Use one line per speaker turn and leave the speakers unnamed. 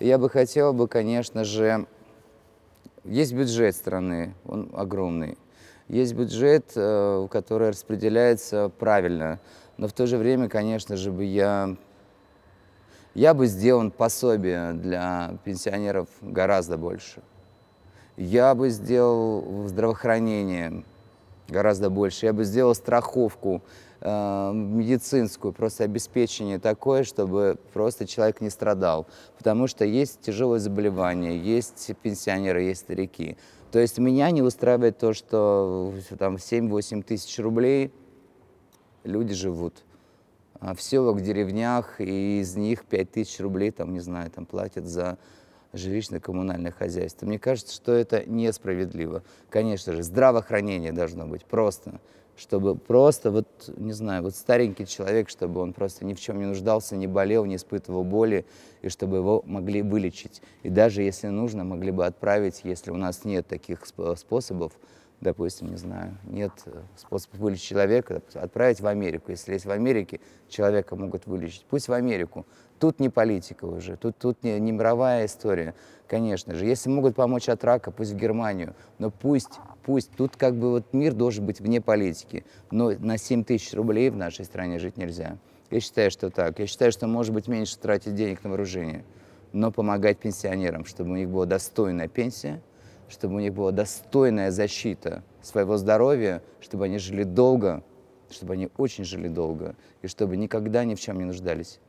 Я бы хотел бы, конечно же, есть бюджет страны, он огромный. Есть бюджет, э, который распределяется правильно. Но в то же время, конечно же, бы я, я бы сделал пособие для пенсионеров гораздо больше. Я бы сделал здравоохранение гораздо больше. Я бы сделал страховку э, медицинскую, просто обеспечение такое, чтобы просто человек не страдал. Потому что есть тяжелые заболевания, есть пенсионеры, есть старики. То есть меня не устраивает то, что там 7-8 тысяч рублей люди живут. А в селах, в деревнях, и из них 5 тысяч рублей, там, не знаю, там платят за жилищно-коммунальное хозяйство. Мне кажется, что это несправедливо. Конечно же, здравоохранение должно быть просто, чтобы просто, вот, не знаю, вот старенький человек, чтобы он просто ни в чем не нуждался, не болел, не испытывал боли, и чтобы его могли вылечить. И даже если нужно, могли бы отправить, если у нас нет таких способов, допустим, не знаю, нет э, способа вылечить человека, допустим, отправить в Америку. Если есть в Америке, человека могут вылечить. Пусть в Америку. Тут не политика уже, тут, тут не, не мировая история, конечно же. Если могут помочь от рака, пусть в Германию. Но пусть, пусть. Тут как бы вот мир должен быть вне политики. Но на 7 тысяч рублей в нашей стране жить нельзя. Я считаю, что так. Я считаю, что, может быть, меньше тратить денег на вооружение, но помогать пенсионерам, чтобы у них была достойная пенсия – чтобы у них была достойная защита своего здоровья, чтобы они жили долго, чтобы они очень жили долго, и чтобы никогда ни в чем не нуждались.